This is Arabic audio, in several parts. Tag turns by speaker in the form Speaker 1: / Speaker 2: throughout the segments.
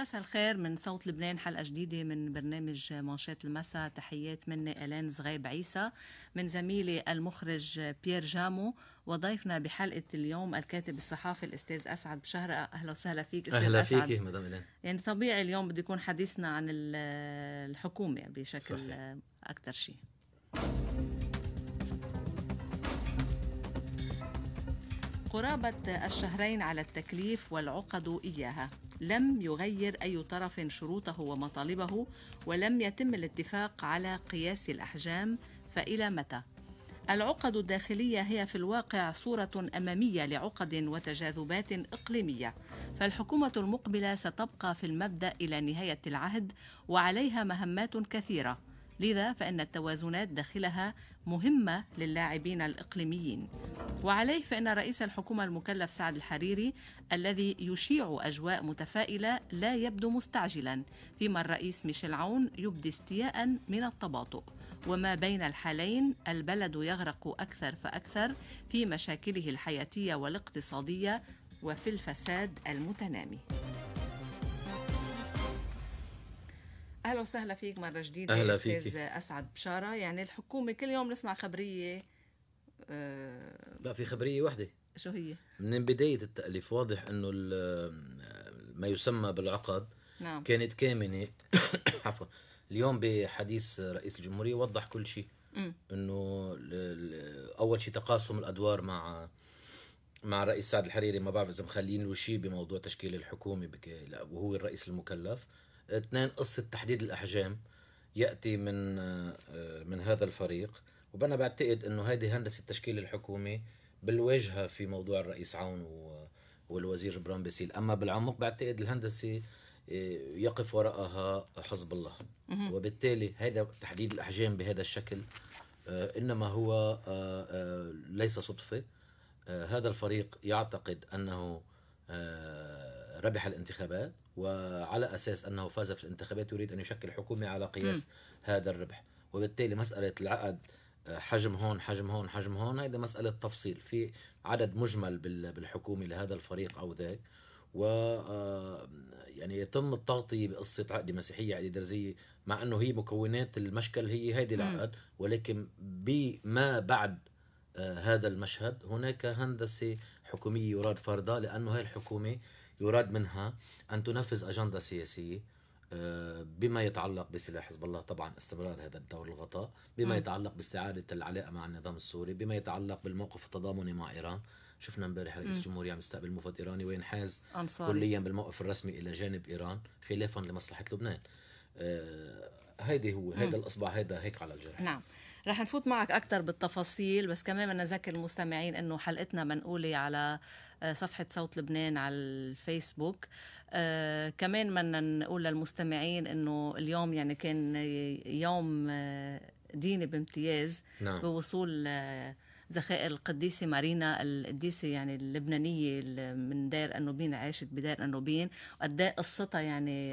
Speaker 1: مساء الخير من صوت لبنان حلقة جديدة من برنامج مانشات المساء تحيات مني ألان زغيب عيسى من زميلي المخرج بيير جامو وضيفنا بحلقة اليوم الكاتب الصحافي الأستاذ أسعد بشهرة أهلا وسهلا فيك أستاذ أهلا فيك مدام ألان يعني طبيعي اليوم بده يكون حديثنا عن الحكومة بشكل صحيح. أكثر شيء قرابة الشهرين على التكليف والعقد إياها لم يغير أي طرف شروطه ومطالبه ولم يتم الاتفاق على قياس الأحجام فإلى متى؟ العقد الداخلية هي في الواقع صورة أمامية لعقد وتجاذبات إقليمية، فالحكومة المقبلة ستبقى في المبدأ إلى نهاية العهد وعليها مهمات كثيرة، لذا فإن التوازنات داخلها مهمة للاعبين الإقليميين وعليه فإن رئيس الحكومة المكلف سعد الحريري الذي يشيع أجواء متفائلة لا يبدو مستعجلا فيما الرئيس ميشيل عون يبدي استياء من التباطؤ وما بين الحالين البلد يغرق أكثر فأكثر في مشاكله الحياتية والاقتصادية وفي الفساد المتنامي اهلا وسهلا فيك مره جديده
Speaker 2: اهلا استاذ
Speaker 1: اسعد بشاره يعني الحكومه كل يوم نسمع خبريه
Speaker 2: أه لا في خبريه واحده شو هي؟ من بدايه التاليف واضح انه آه، ما يسمى بالعقد نعم. كانت كامنه عفوا اليوم بحديث رئيس الجمهوريه وضح كل شيء انه اول شيء تقاسم الادوار مع مع الرئيس سعد الحريري ما بعرف اذا مخلين له شيء بموضوع تشكيل الحكومه وهو الرئيس المكلف اثنين قصة تحديد الأحجام يأتي من آه، من هذا الفريق وأنا بعتقد أنه هذه هندسة تشكيل الحكومة بالواجهة في موضوع الرئيس عون والوزير جبران بيسيل أما بالعمق بعتقد الهندسة آه، يقف وراءها حزب الله وبالتالي هذا تحديد الأحجام بهذا الشكل آه، إنما هو ليس صدفة هذا الفريق يعتقد أنه ربح الانتخابات وعلى أساس أنه فاز في الانتخابات يريد أن يشكل حكومة على قياس م. هذا الربح وبالتالي مسألة العقد آه، حجم هون حجم هون حجم هون هذا مسألة تفصيل في عدد مجمل بالحكومة لهذا الفريق أو ذاك و آه، يعني يتم التغطية بقصة عقد مسيحية عقد درزية مع أنه هي مكونات المشكل هي هذه العقد ولكن بما بعد آه، هذا المشهد هناك هندسة حكومية يراد فرضها لأنه هاي الحكومة يراد منها أن تنفذ أجندة سياسية آه، بما يتعلق بسلاح حزب الله طبعا استمرار هذا الدور الغطاء بما نعم. يتعلق باستعادة العلاقة مع النظام السوري بما يتعلق بالموقف التضامني مع إيران شفنا امبارح رئيس الجمهورية عم يستقبل مفوض إيراني وينحاز كليا بالموقف الرسمي إلى جانب إيران خلافا لمصلحة لبنان آه، هيدي هو هذا الإصبع هذا هيك على الجرح
Speaker 1: نعم رح نفوت معك أكثر بالتفاصيل بس كمان بدنا نذكر المستمعين إنه حلقتنا منقولة على آه، صفحة صوت لبنان على الفيسبوك آه كمان بدنا نقول للمستمعين إنه اليوم يعني كان يوم آه، ديني بامتياز نعم. بوصول آه، ذخائر القديسة مارينا القديسة يعني اللبنانية من دير أنوبين عاشت بدير أنوبين قد إيه قصتها يعني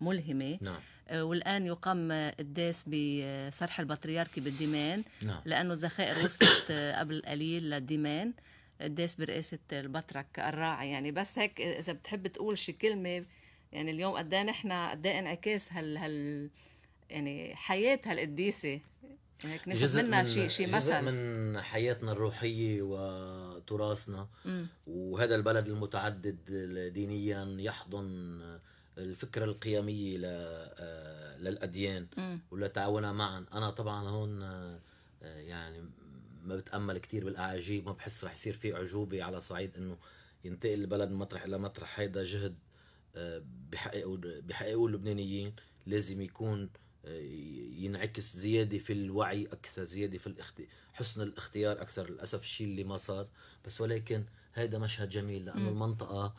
Speaker 1: ملهمة نعم والآن يقام الداس بصرح البطريركي بالديمان نعم. لأنه الذخائر وصلت قبل قليل للديمان الداس برئاسة البطرك الراعي يعني بس هيك إذا بتحب تقول شي كلمة يعني اليوم قد ايه نحن قد ايه انعكاس هال هال يعني حياة هالقديسة يعني هيك يعني منها شيء شيء مثل جزء
Speaker 2: من حياتنا الروحية وتراثنا وهذا البلد المتعدد دينيا يحضن الفكرة القيمية آه، للأديان ولتعاونها معا أنا طبعا هون آه، يعني ما بتأمل كتير بالأعاجيب ما بحس رح يصير في عجوبة على صعيد إنه ينتقل البلد من مطرح إلى مطرح هيدا جهد آه، بحققه اللبنانيين لازم يكون ينعكس زيادة في الوعي أكثر زيادة في حسن الاختيار أكثر للأسف الشيء اللي ما صار بس ولكن هذا مشهد جميل لأنه المنطقة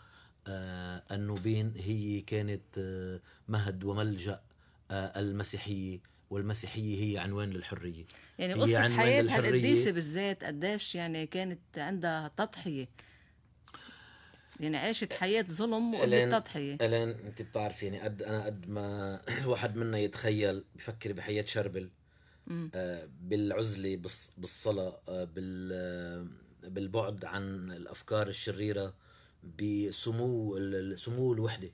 Speaker 2: آه، النوبين هي كانت آه، مهد وملجأ آه، المسيحية والمسيحية هي عنوان للحرية يعني قصة حياتها القديسة
Speaker 1: بالذات قديش يعني كانت عندها تضحية يعني عاشت حياة ظلم وقلة تضحية
Speaker 2: الان انت بتعرفي يعني قد انا قد ما واحد منا يتخيل بفكر بحياة شربل آه بالعزلة بالصلاة آه بالبعد عن الافكار الشريرة بسمو سمو الوحده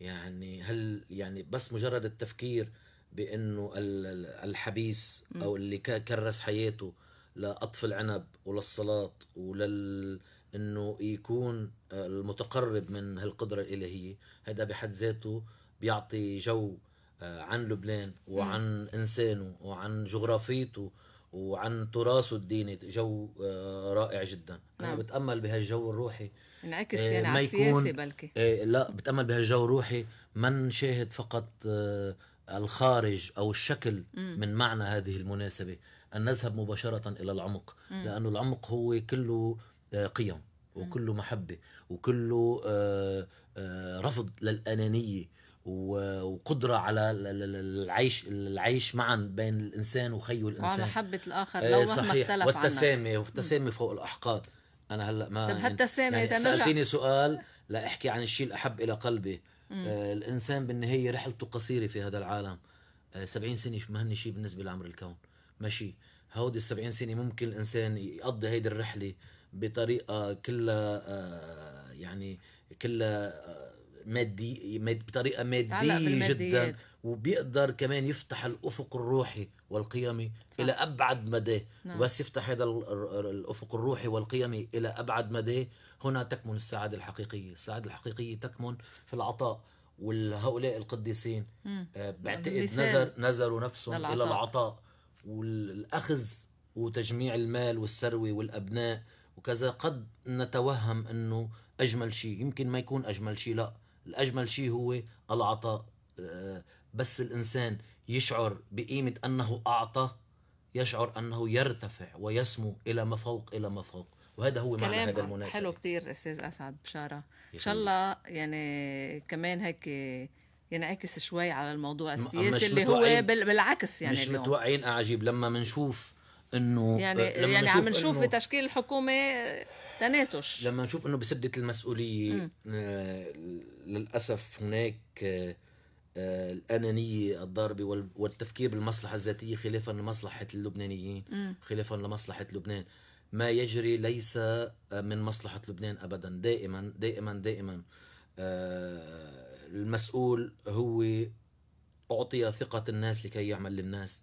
Speaker 2: يعني هل يعني بس مجرد التفكير بانه الحبيس او اللي كرس حياته لقطف العنب وللصلاه ولل انه يكون المتقرب من هالقدره الالهيه هذا بحد ذاته بيعطي جو آه، عن لبنان وعن انسانه وعن جغرافيته وعن تراثه الديني جو آه، رائع جدا نعم. انا بتامل بهالجو الروحي انعكس آه، يعني ما يكون على بلكي آه، لا بتامل بهالجو الروحي ما نشاهد فقط الخارج او الشكل م. من معنى هذه المناسبه ان نذهب مباشره الى العمق م. لانه العمق هو كله قيم وكله محبه وكله رفض للانانيه وقدره على العيش العيش معا بين الانسان وخيه الانسان وعلى حبة
Speaker 1: الاخر آه، لو مهما صحيح اختلف والتسامي
Speaker 2: والتسامي فوق الاحقاد انا هلا ما طب يعني هالتسامي يعني سالتيني سؤال لاحكي أحكي عن الشيء الاحب الى قلبي آه، الانسان بالنهايه رحلته قصيره في هذا العالم آه، سبعين 70 سنه ما هن شيء بالنسبه لعمر الكون ماشي هودي ال 70 سنه ممكن الانسان يقضي هيدي الرحله بطريقه كلها يعني كلها مادي ماد بطريقه ماديه جدا وبيقدر كمان يفتح الافق الروحي والقيمي صح. الى ابعد مدى نعم. بس يفتح هذا الافق الروحي والقيمي الى ابعد مدى هنا تكمن السعاده الحقيقيه السعاده الحقيقيه تكمن في العطاء وهؤلاء القديسين مم. آه، بعتقد نظر نظروا نفسهم الى العطاء والاخذ وتجميع المال والثروه والابناء وكذا قد نتوهم انه اجمل شيء يمكن ما يكون اجمل شيء لا الأجمل شيء هو العطاء آه، بس الإنسان يشعر بقيمة أنه أعطى يشعر أنه يرتفع ويسمو إلى ما فوق إلى ما فوق وهذا هو معنى هذا المناسبة حلو
Speaker 1: كثير أستاذ أسعد بشارة إن شاء الله يعني كمان هيك ينعكس شوي على الموضوع السياسي اللي هو بالعكس يعني مش اليوم. متوقعين
Speaker 2: أعجيب لما بنشوف انه يعني لما يعني عم نشوف
Speaker 1: بتشكيل الحكومه تناتش
Speaker 2: لما نشوف انه بسده المسؤوليه آه، للاسف هناك آه، آه، الانانيه الضاربه والتفكير بالمصلحه الذاتيه خلافا لمصلحه اللبنانيين خلافا لمصلحه لبنان ما يجري ليس من مصلحه لبنان ابدا دائما دائما دائما المسؤول هو اعطي ثقه الناس لكي يعمل للناس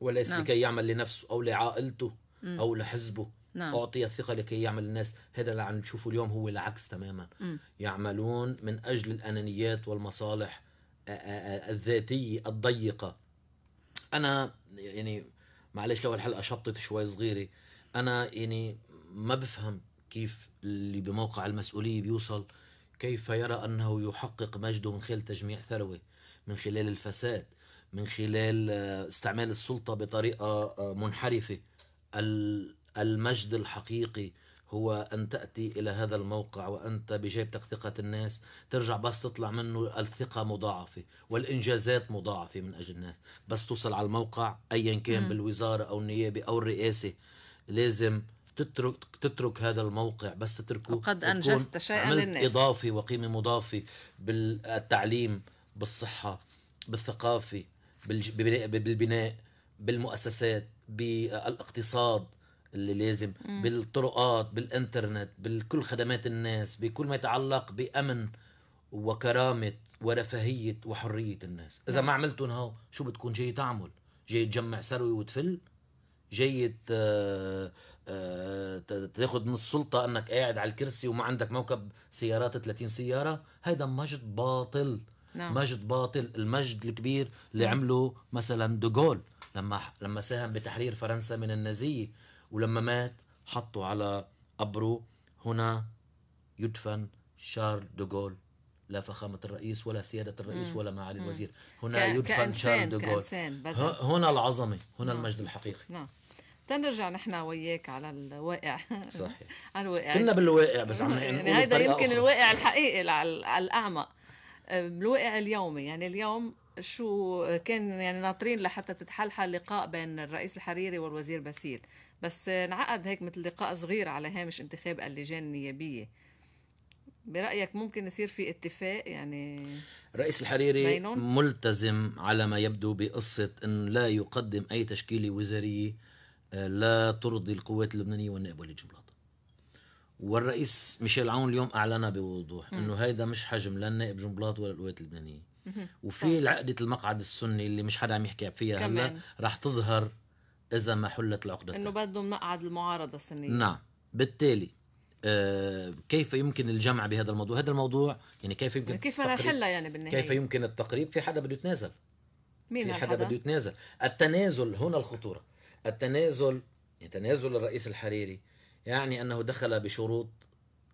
Speaker 2: وليس نعم. لكي يعمل لنفسه أو لعائلته م. أو لحزبه نعم. أعطي الثقة لكي يعمل الناس هذا اللي عم نشوفه اليوم هو العكس تماما م. يعملون من أجل الأنانيات والمصالح الذاتية الضيقة أنا يعني معلش لو الحلقة شطت شوي صغيرة أنا يعني ما بفهم كيف اللي بموقع المسؤولية بيوصل كيف يرى أنه يحقق مجده من خلال تجميع ثروة من خلال الفساد من خلال آه، استعمال السلطه بطريقه آه، منحرفه المجد الحقيقي هو أن تأتي إلى هذا الموقع وأنت بجيبتك ثقة الناس ترجع بس تطلع منه الثقة مضاعفة والإنجازات مضاعفة من أجل الناس بس توصل على الموقع أيا كان بالوزارة أو النيابة أو الرئاسة لازم تترك تترك هذا الموقع بس تتركه وقد أنجزت شيئا للناس إضافة وقيمة مضافة بالتعليم بالصحة بالثقافة بالبناء بالمؤسسات بالاقتصاد اللي لازم مم. بالطرقات بالانترنت بكل خدمات الناس بكل ما يتعلق بامن وكرامه ورفاهيه وحريه الناس اذا ما عملتهم هاو شو بتكون جاي تعمل جاي تجمع ثروه وتفل جاي آه، آه، تاخذ من السلطه انك قاعد على الكرسي وما عندك موكب سيارات 30 سياره هيدا مجد باطل نعم. مجد باطل المجد الكبير اللي نعم. عمله مثلا دوغول لما لما ساهم بتحرير فرنسا من النازيه ولما مات حطوا على قبره هنا يدفن شارل دوغول لا فخامة الرئيس ولا سيادة الرئيس مم. ولا معالي الوزير هنا ك... يدفن شارل دوغول هنا العظمة هنا نعم. المجد الحقيقي
Speaker 1: نعم تنرجع نحن وياك على الواقع صحيح على الواقع كنا بالواقع بس عم يعني نقول يعني هذا يمكن أخر. الواقع الحقيقي على الاعمق آه، الواقع اليومي يعني اليوم شو كان يعني ناطرين لحتى تتحلحل لقاء بين الرئيس الحريري والوزير باسيل بس انعقد هيك مثل لقاء صغير على هامش انتخاب اللجان النيابيه برايك ممكن يصير في اتفاق يعني رئيس الحريري بينهم؟
Speaker 2: ملتزم على ما يبدو بقصه ان لا يقدم اي تشكيله وزاريه آه، لا ترضي القوات اللبنانيه والنائب وليد والرئيس ميشيل عون اليوم اعلنها بوضوح انه هيدا مش حجم لا النائب جنبلاط ولا القوات اللبنانيه وفي طيب. عقده المقعد السني اللي مش حدا عم يحكي فيها هلا رح تظهر اذا ما حلت العقده انه
Speaker 1: بدهم مقعد المعارضه السنيه نعم
Speaker 2: بالتالي آه كيف يمكن الجمع بهذا الموضوع هذا الموضوع يعني كيف يمكن كيف نحلها يعني بالنهايه كيف يمكن التقريب في حدا بده يتنازل
Speaker 3: مين في حدا بده
Speaker 2: يتنازل التنازل هنا الخطوره التنازل يعني تنازل الرئيس الحريري يعني أنه دخل بشروط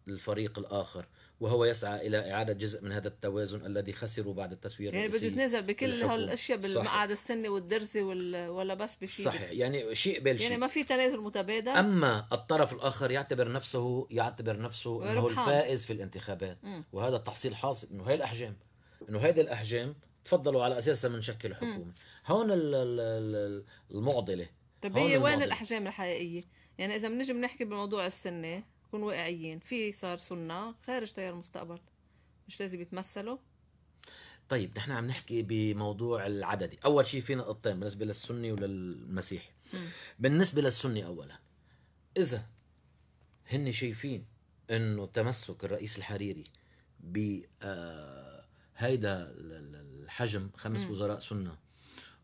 Speaker 2: الفريق الآخر وهو يسعى إلى إعادة جزء من هذا التوازن الذي خسروا بعد التسوية يعني بده يتنازل بكل هالأشياء بالمقعد
Speaker 1: السني والدرزي وال... ولا بس بشيء صحيح
Speaker 2: يعني شيء بين يعني ما
Speaker 1: في تنازل متبادل أما
Speaker 2: الطرف الآخر يعتبر نفسه يعتبر نفسه أنه الفائز في الانتخابات م. وهذا التحصيل حاصل أنه هاي الأحجام أنه هذه الأحجام تفضلوا على أساسها بنشكل حكومة هون المعضلة طيب هي وين
Speaker 1: الأحجام الحقيقية؟ يعني إذا بنجي بنحكي بموضوع السنة نكون واقعيين في صار سنة خارج تيار المستقبل مش لازم يتمثلوا
Speaker 2: طيب نحن عم نحكي بموضوع العددي أول شيء في نقطتين بالنسبة للسني وللمسيحي بالنسبة للسني أولا إذا هن شايفين انه تمسك الرئيس الحريري ب آه، هيدا الحجم خمس وزراء سنه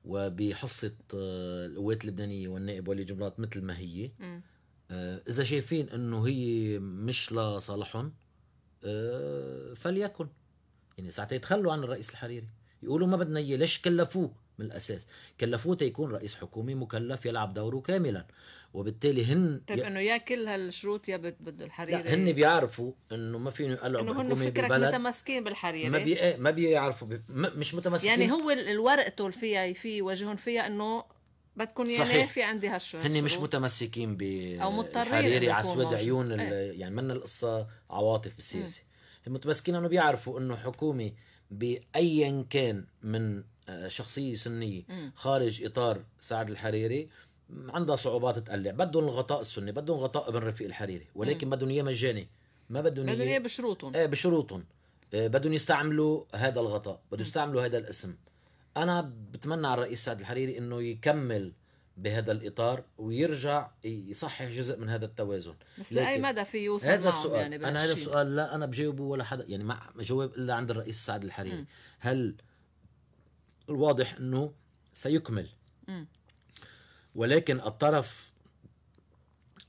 Speaker 2: وبحصه آه، القوات اللبنانيه والنائب ولي جملات مثل ما هي آه، اذا شايفين انه هي مش لصالحهم آه، فليكن يعني ساعتها يتخلوا عن الرئيس الحريري يقولوا ما بدنا اياه ليش كلفوه من الاساس كلفوه تيكون رئيس حكومي مكلف يلعب دوره كاملا وبالتالي هن طيب انه
Speaker 1: يا كل هالشروط يا بده الحريري هن
Speaker 2: بيعرفوا انه ما فيهم يقلعوا انه هن فكرك متمسكين
Speaker 1: بالحريري ما بي... إيه،
Speaker 2: ما بيعرفوا بي... ما... مش متمسكين يعني هو
Speaker 1: الورقته اللي فيها في وجههم فيها انه بدكم يا في عندي هالشروط هن مش
Speaker 2: متمسكين ب او مضطرين الحريري على سود عيون ايه؟ يعني من القصه عواطف بالسياسه هم متمسكين انه بيعرفوا انه حكومه بايا كان من آه، شخصيه سنيه خارج اطار سعد الحريري عندها صعوبات تقلع بدهم الغطاء السني بدهم غطاء ابن رفيق الحريري ولكن بدهم اياه مجاني ما بدهم اياه بدهم اياه بشروطهم ايه بشروطهم إيه، بدهم يستعملوا هذا الغطاء بدهم يستعملوا هذا الاسم انا بتمنى على الرئيس سعد الحريري انه يكمل بهذا الاطار ويرجع يصحح جزء من هذا التوازن بس لاي مدى في يوصل هذا السؤال يعني انا هذا السؤال لا انا بجاوبه ولا حدا يعني ما جواب الا عند الرئيس سعد الحريري م. هل الواضح انه سيكمل م. ولكن الطرف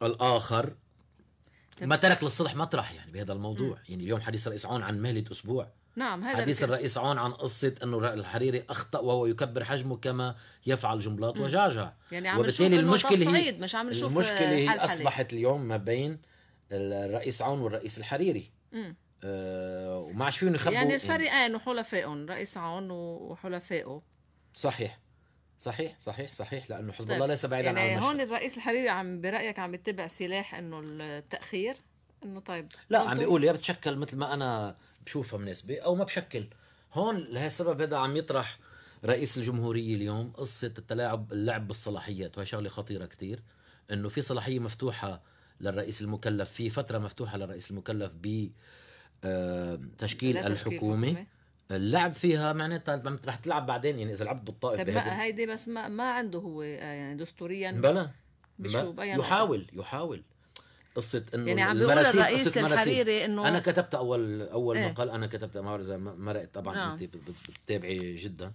Speaker 2: الاخر ما ترك للصلح مطرح يعني بهذا الموضوع م. يعني اليوم حديث الرئيس عون عن مهله اسبوع
Speaker 1: نعم هذا حديث الرئيس
Speaker 2: عون عن قصة أنه الحريري أخطأ وهو يكبر حجمه كما يفعل جملات وجعجع يعني عم وبالتالي المشكلة هي مش عم نشوف المشكلة هي أصبحت اليوم ما بين الرئيس عون والرئيس الحريري أه وما عادش فيهم يخبوا يعني, يعني الفريقين
Speaker 1: وحلفائهم رئيس عون وحلفائه
Speaker 2: صحيح صحيح صحيح صحيح لانه حزب الله طيب، ليس بعيدا يعني عن هون
Speaker 1: الرئيس الحريري عم برايك عم بيتبع سلاح انه التاخير انه طيب لا عم طيب. بيقول يا
Speaker 2: بتشكل مثل ما انا بشوفها مناسبه او ما بشكل هون لهالسبب هذا عم يطرح رئيس الجمهورية اليوم قصة التلاعب اللعب بالصلاحيات وهي شغلة خطيرة كثير انه في صلاحية مفتوحة للرئيس المكلف في فترة مفتوحة للرئيس المكلف ب آه، تشكيل الحكومة اللعب فيها معناتها انت رح تلعب بعدين يعني اذا لعبت بالطائف طيب هيدي
Speaker 1: بس ما, ما عنده هو يعني دستوريا بلا
Speaker 2: بشو يحاول يحاول قصة انه يعني عم بيقول الرئيس الحريري انه انا كتبت اول اول إيه؟ مقال انا كتبت ما بعرف اذا مرقت طبعا نعم. انت بتتابعي جدا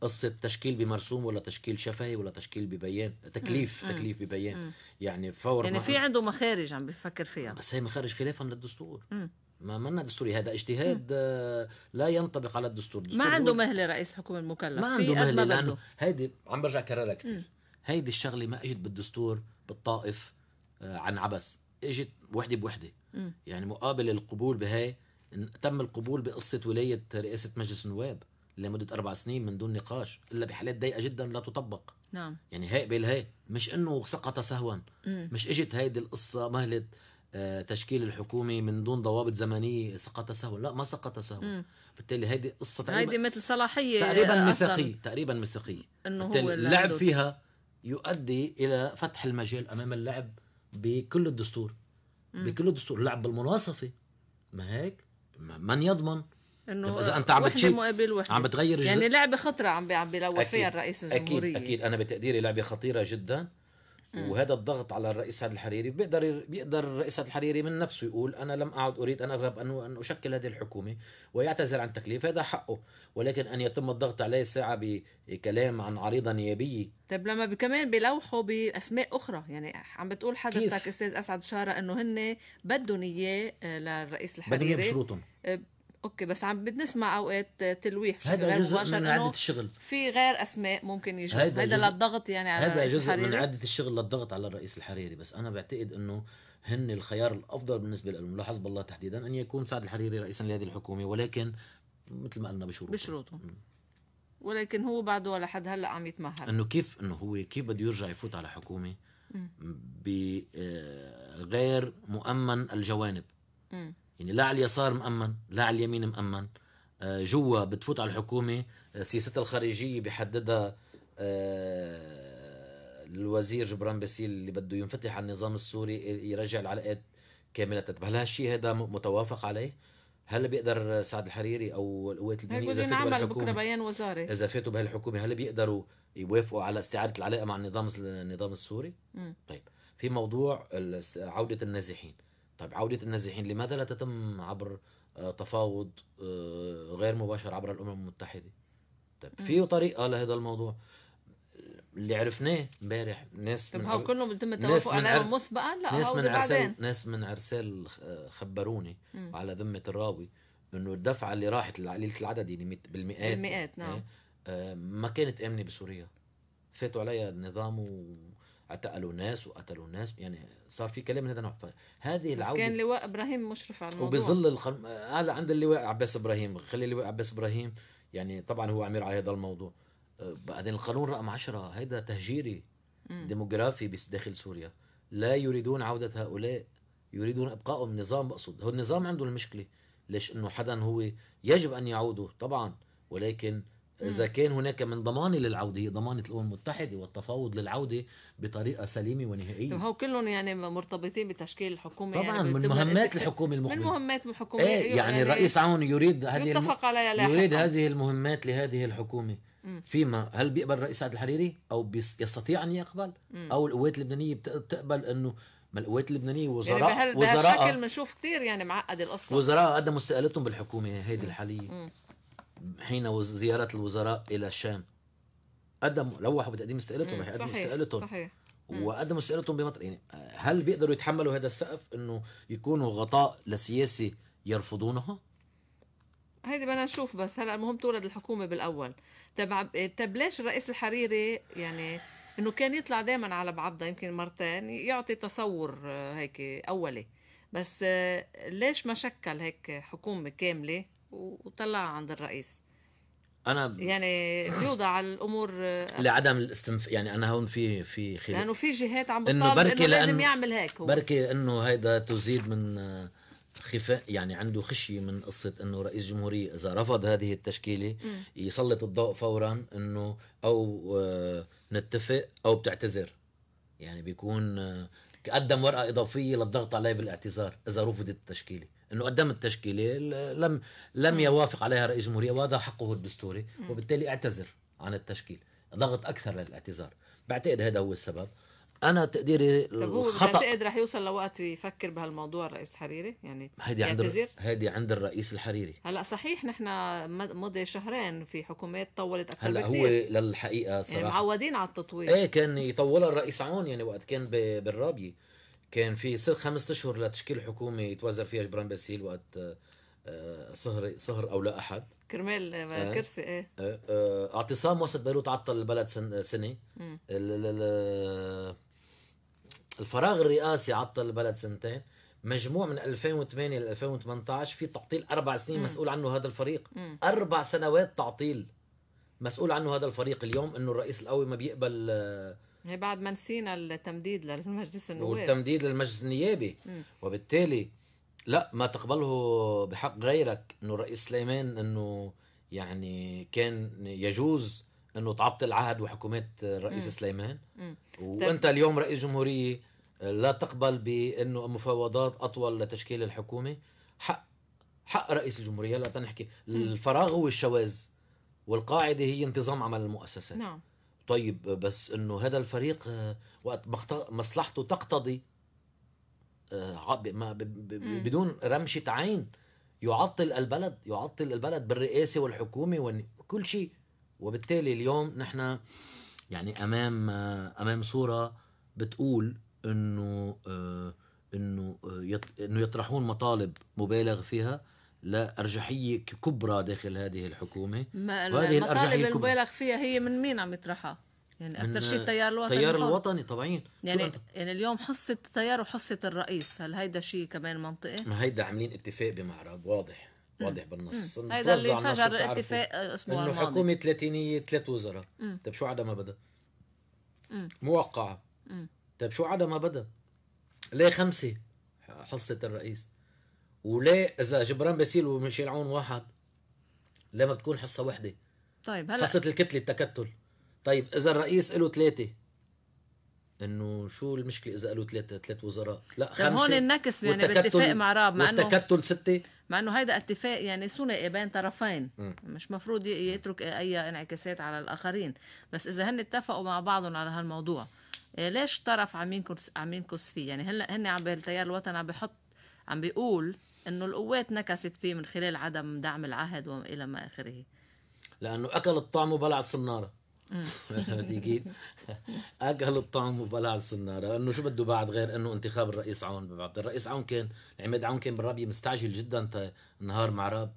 Speaker 2: قصة تشكيل بمرسوم ولا تشكيل شفهي ولا تشكيل ببيان تكليف مم. تكليف ببيان مم. يعني فورا يعني في
Speaker 1: عنده مخارج
Speaker 2: عم بفكر فيها بس هي مخارج خلافا للدستور مم. ما منا دستوري هذا اجتهاد آه، لا ينطبق على الدستور, الدستور ما عنده
Speaker 1: مهله رئيس الحكومه المكلف ما عنده مهله لانه
Speaker 2: هيدي عم برجع كررها كثير هيدي الشغله ما اجت بالدستور بالطائف آه، عن عبس اجت وحده بوحده يعني مقابل القبول بهاي تم القبول بقصه ولايه رئاسه مجلس النواب لمده اربع سنين من دون نقاش الا بحالات ضيقه جدا لا تطبق نعم يعني هاي بين مش انه سقط سهوا
Speaker 3: مش اجت
Speaker 2: هيدي القصه مهله آه، تشكيل الحكومه من دون ضوابط زمنيه سقط سهوا لا ما سقط سهوا بالتالي هذه قصه تقريبا هيدي
Speaker 1: مثل صلاحيه تقريبا ميثاقيه
Speaker 2: تقريبا ميثاقيه انه هو اللعب فيها يؤدي الى فتح المجال امام اللعب بكل الدستور مم. بكل الدستور اللعب بالمناصفه ما هيك من يضمن
Speaker 1: انه اذا انت عم بتشيل عم بتغير يعني لعبه خطره عم عم بيلوح فيها الرئيس الجمهوريه
Speaker 2: اكيد اكيد انا بتقديري لعبه خطيره جدا وهذا الضغط على الرئيس سعد الحريري بيقدر بيقدر الرئيس سعد الحريري من نفسه يقول انا لم اعد اريد ان ارغب ان اشكل هذه الحكومه ويعتذر عن تكليف هذا حقه ولكن ان يتم الضغط عليه ساعه بكلام عن عريضه نيابيه
Speaker 1: طيب لما كمان بيلوحوا باسماء اخرى يعني عم بتقول حضرتك استاذ اسعد بشاره انه هن بدهم اياه آه، للرئيس الحريري بدهم شروطهم آه، اوكي بس عم بنسمع اوقات تلويح هذا غير مباشر من عاده الشغل في غير اسماء ممكن يجوا هذا جزء... للضغط يعني على هذا جزء الحريري. من عاده
Speaker 2: الشغل للضغط على الرئيس الحريري بس انا بعتقد انه هن الخيار الافضل بالنسبه لهم لحزب الله تحديدا ان يكون سعد الحريري رئيسا لهذه الحكومه ولكن مثل ما قلنا بشروطه بشروطه
Speaker 1: ولكن هو بعده ولا حد هلا عم يتمهل انه
Speaker 2: كيف انه هو كيف بده يرجع يفوت على حكومه بغير آه، مؤمن الجوانب يعني لا على اليسار مأمن لا على اليمين مأمن آه، جوا بتفوت على الحكومة آه، سياستها الخارجية بيحددها آه، الوزير جبران باسيل اللي بده ينفتح على النظام السوري يرجع العلاقات كاملة هل هالشيء هذا متوافق عليه؟ هل بيقدر سعد الحريري او القوات اللبنانيه اذا فاتوا بكره
Speaker 1: بيان وزاري اذا
Speaker 2: فاتوا بهالحكومه هل بيقدروا يوافقوا على استعاده العلاقه مع النظام النظام السوري؟ مم. طيب في موضوع عوده النازحين طيب عودة النازحين لماذا لا تتم عبر آه، تفاوض آه، غير مباشر عبر الأمم المتحدة طيب في طريقة لهذا الموضوع اللي عرفناه امبارح ناس طب هو كله بتم التوافق عليهم مسبقا لا ناس من عرسال ناس من عرسال خبروني مم. على ذمه الراوي انه الدفعه اللي راحت لقليله العدد يعني بالمئات بالمئات نعم آه،, آه ما كانت امنه بسوريا فاتوا عليها النظام و اعتقلوا ناس وقتلوا ناس يعني صار في كلام من هذا النوع فهذه العوده كان
Speaker 1: لواء ابراهيم مشرف على الموضوع وبظل
Speaker 2: الخم... هذا عند اللواء عباس ابراهيم خلي اللواء عباس ابراهيم يعني طبعا هو امير على هذا الموضوع أه، بعدين القانون رقم 10 هيدا تهجيري ديموغرافي داخل سوريا لا يريدون عوده هؤلاء يريدون ابقائهم نظام بقصد هو النظام عنده المشكله ليش انه حدا هو يجب ان يعودوا طبعا ولكن إذا كان هناك من ضمان للعودة هي ضمانة الأمم المتحدة والتفاوض للعودة بطريقة سليمة ونهائية هو
Speaker 1: كلهم يعني مرتبطين بتشكيل الحكومة يعني طبعا يعني من مهمات الحكومة المقبلة من مهمات الحكومة ايه أيوه، يعني, يعني الرئيس
Speaker 2: عون يريد هذه يتفق الم... عليها لاحقا يريد هذه المهمات لهذه الحكومة فيما هل بيقبل الرئيس عبد الحريري أو بيس... يستطيع أن يقبل مم. أو القوات اللبنانية بتقبل أنه ما القوات اللبنانيه يعني وزراء يعني وزراء بهالشكل
Speaker 1: بنشوف كثير يعني معقد القصه وزراء
Speaker 2: قدموا استقالتهم بالحكومه هيدي الحاليه مم. حين زياره الوزراء الى الشام قدموا لوحوا بتقديم استقالتهم رح يقدموا استقالتهم صحيح وقدموا استقالتهم بمطر يعني هل بيقدروا يتحملوا هذا السقف انه يكونوا غطاء لسياسي يرفضونها؟
Speaker 1: هيدي بدنا نشوف بس هلا المهم تولد الحكومه بالاول تبع طيب، طب ليش الرئيس الحريري يعني انه كان يطلع دائما على بعضه يمكن مرتين يعطي تصور آه، هيك اولي بس آه، ليش ما شكل هيك حكومه كامله وطلعها عند الرئيس انا يعني بيوضع الامور
Speaker 2: لعدم الاستنف يعني انا هون في في خلاف لانه
Speaker 1: في جهات عم بتطالب انه بركي إنه لازم يعمل هيك هو. بركي
Speaker 2: انه هيدا تزيد من آه، خفاء يعني عنده خشية من قصة أنه رئيس جمهورية إذا رفض هذه التشكيلة يسلط الضوء فورا أنه أو آه، نتفق أو بتعتذر يعني بيكون آه، قدم ورقة إضافية للضغط عليه بالاعتذار إذا رفضت التشكيلة انه قدم التشكيله لم لم يوافق عليها رئيس الجمهوريه وهذا حقه الدستوري وبالتالي اعتذر عن التشكيل ضغط اكثر للاعتذار بعتقد هذا هو السبب انا تقديري الخطا يعني
Speaker 1: بعتقد رح يوصل لوقت يفكر بهالموضوع الرئيس الحريري يعني هيدي عند
Speaker 2: هيدي عند الرئيس الحريري
Speaker 1: هلا صحيح نحن مضي شهرين في حكومات طولت اكثر هلا بكتير. هو
Speaker 2: للحقيقه يعني صراحه يعني
Speaker 1: معودين على التطوير ايه
Speaker 2: كان يطولها الرئيس عون يعني وقت كان بالرابيه كان في ست خمسة اشهر لتشكيل حكومه يتوزر فيها جبران باسيل وقت آه، آه، صهر صهر او لا احد
Speaker 1: كرمال آه، كرسي ايه
Speaker 2: اعتصام وسط بيروت عطل البلد سنه الفراغ الرئاسي عطل البلد سنتين مجموع من 2008 ل 2018 في تعطيل اربع سنين مسؤول عنه هذا الفريق اربع سنوات تعطيل مسؤول عنه هذا الفريق اليوم انه الرئيس القوي ما بيقبل آه
Speaker 1: هي يعني بعد ما نسينا التمديد للمجلس النواب والتمديد
Speaker 2: للمجلس النيابي وبالتالي لا ما تقبله بحق غيرك انه الرئيس سليمان انه يعني كان يجوز انه تعبط العهد وحكومات الرئيس سليمان وانت طيب. اليوم رئيس جمهوريه لا تقبل بانه مفاوضات اطول لتشكيل الحكومه حق حق رئيس الجمهوريه لا تنحكي الفراغ هو الشواذ والقاعده هي انتظام عمل المؤسسات نعم طيب بس انه هذا الفريق آه، وقت مصلحته تقتضي آه، بدون رمشه عين يعطل البلد يعطل البلد بالرئاسه والحكومه وكل شيء وبالتالي اليوم نحن يعني امام آه، امام صوره بتقول انه انه انه يطرحون مطالب مبالغ فيها لأرجحية كبرى داخل هذه الحكومة ما وهذه الأرجحية الكبرى
Speaker 1: المبالغ فيها هي من مين عم يطرحها؟ يعني اكثر شيء التيار الوطني التيار الوطني طبعا يعني يعني اليوم حصه التيار وحصه الرئيس هل هيدا شيء كمان منطقي ما
Speaker 2: هيدا عاملين اتفاق بمعرض واضح واضح بالنص هيدا اللي انفجر الاتفاق اسبوع انه حكومه ثلاثينيه ثلاث وزراء طيب شو عدا ما بدا موقعه طيب شو عدا ما بدا ليه خمسه حصه الرئيس ولا اذا جبران باسيل وميشيل عون واحد لما بتكون حصه وحده طيب هلا حصه الكتله التكتل طيب اذا الرئيس له ثلاثه انه شو المشكله اذا قالوا ثلاثه ثلاث وزراء لا طيب، خمسه هون النكس يعني باتفاق مع راب مع انه التكتل سته
Speaker 1: مع انه هيدا اتفاق يعني ثنائي بين طرفين م. مش مفروض يترك اي انعكاسات على الاخرين بس اذا هن اتفقوا مع بعضهم على هالموضوع آه، ليش طرف عم ينكس عم ينكس فيه يعني هلا هن عم بالتيار الوطني عم بحط عم بيقول انه القوات نكست فيه من خلال عدم دعم العهد
Speaker 2: والى ما اخره لانه اكل الطعم وبلع الصناره اكل الطعم وبلع الصناره لانه شو بده بعد غير انه انتخاب الرئيس عون ببعض الرئيس عون كان عماد عون كان بالربي مستعجل جدا نهار مع راب